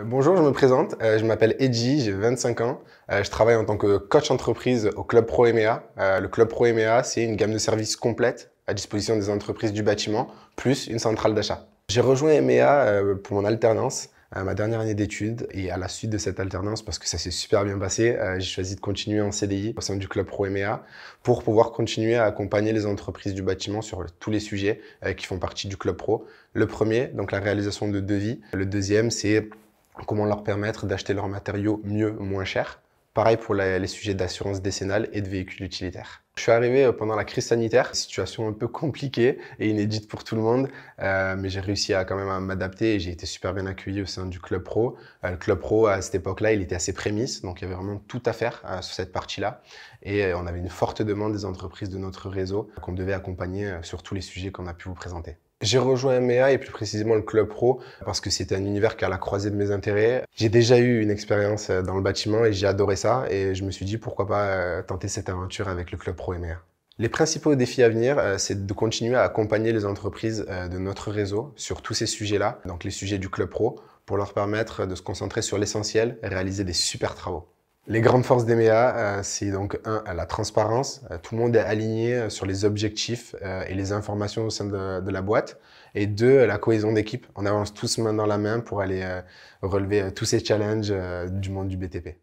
Euh, bonjour, je me présente. Euh, je m'appelle Edji, j'ai 25 ans. Euh, je travaille en tant que coach entreprise au Club Pro EMEA. le Club Pro EMEA, c'est une gamme de services complète à disposition des entreprises du bâtiment, plus une centrale d'achat. J'ai rejoint EMEA pour mon alternance, ma dernière année d'études. Et à la suite de cette alternance, parce que ça s'est super bien passé, j'ai choisi de continuer en CDI au sein du Club Pro EMEA pour pouvoir continuer à accompagner les entreprises du bâtiment sur tous les sujets qui font partie du Club Pro. Le premier, donc la réalisation de devis. Le deuxième, c'est comment leur permettre d'acheter leurs matériaux mieux, moins cher. Pareil pour les, sujets d'assurance décennale et de véhicules utilitaires. Je suis arrivé euh, pendant la crise sanitaire, situation un peu compliquée et inédite pour tout le monde, euh, mais j'ai réussi à quand même à m'adapter et j'ai été super bien accueilli au sein du Club Pro. Euh, le Club Pro, à cette époque-là, il était assez prémisse, donc il y avait vraiment tout à faire sur cette partie-là. Et on avait une forte demande des entreprises de notre réseau qu'on devait accompagner sur tous les sujets qu'on a pu vous présenter. J'ai rejoint MEA et plus précisément le club pro parce que c'était un univers qui a la croisée de mes intérêts. J'ai déjà eu une expérience euh, dans le bâtiment et j'ai adoré ça et je me suis dit pourquoi pas euh, tenter cette aventure avec le club pro MEA. Les principaux défis à venir, euh, c'est de continuer à accompagner les entreprises de notre réseau sur tous ces sujets-là, donc les sujets du club pro, pour leur permettre de se concentrer sur l'essentiel et réaliser des super travaux. Les grandes forces d'EMEA, euh, c'est donc un, la transparence. Euh, tout le monde est aligné euh, sur les objectifs et les informations au sein de, la boîte. Et deux, la cohésion d'équipe. On avance tous main dans la main pour aller relever tous ces challenges du monde du BTP.